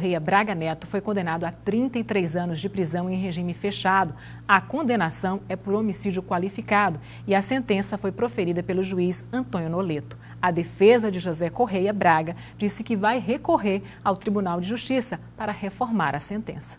Correia Braga Neto foi condenado a 33 anos de prisão em regime fechado. A condenação é por homicídio qualificado e a sentença foi proferida pelo juiz Antônio Noleto. A defesa de José Correia Braga disse que vai recorrer ao Tribunal de Justiça para reformar a sentença.